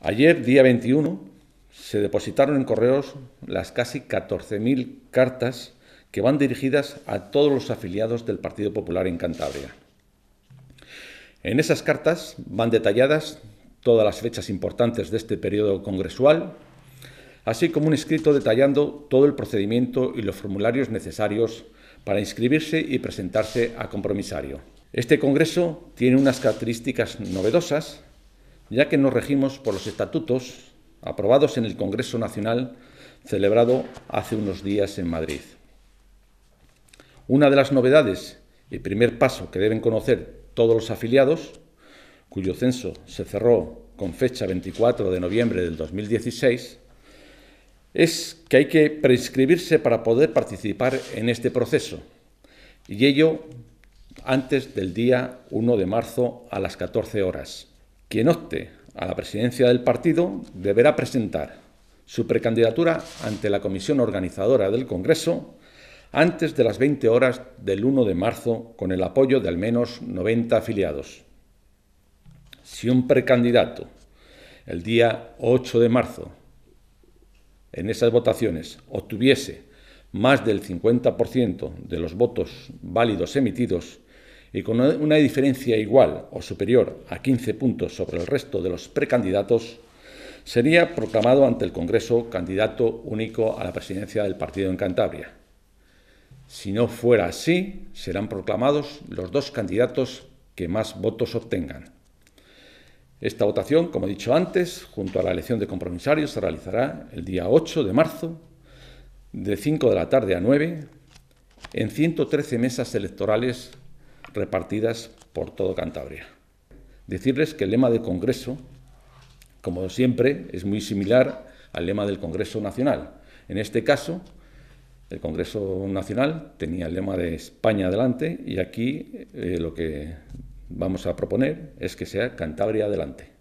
Ayer, día 21, se depositaron en correos las casi 14.000 cartas que van dirigidas a todos los afiliados del Partido Popular en Cantabria. En esas cartas van detalladas todas las fechas importantes de este periodo congresual, así como un escrito detallando todo el procedimiento y los formularios necesarios para inscribirse y presentarse a compromisario. Este congreso tiene unas características novedosas ya que nos regimos por los estatutos aprobados en el Congreso Nacional celebrado hace unos días en Madrid. Una de las novedades y primer paso que deben conocer todos los afiliados, cuyo censo se cerró con fecha 24 de noviembre del 2016, es que hay que preinscribirse para poder participar en este proceso, y ello antes del día 1 de marzo a las 14 horas. Quien opte a la presidencia del partido deberá presentar su precandidatura ante la comisión organizadora del Congreso antes de las 20 horas del 1 de marzo con el apoyo de al menos 90 afiliados. Si un precandidato el día 8 de marzo en esas votaciones obtuviese más del 50% de los votos válidos emitidos y con una diferencia igual o superior a 15 puntos sobre el resto de los precandidatos, sería proclamado ante el Congreso candidato único a la presidencia del partido en Cantabria. Si no fuera así, serán proclamados los dos candidatos que más votos obtengan. Esta votación, como he dicho antes, junto a la elección de compromisarios, se realizará el día 8 de marzo, de 5 de la tarde a 9, en 113 mesas electorales repartidas por todo Cantabria. Decirles que el lema del Congreso, como siempre, es muy similar al lema del Congreso Nacional. En este caso, el Congreso Nacional tenía el lema de España adelante y aquí eh, lo que vamos a proponer es que sea Cantabria adelante.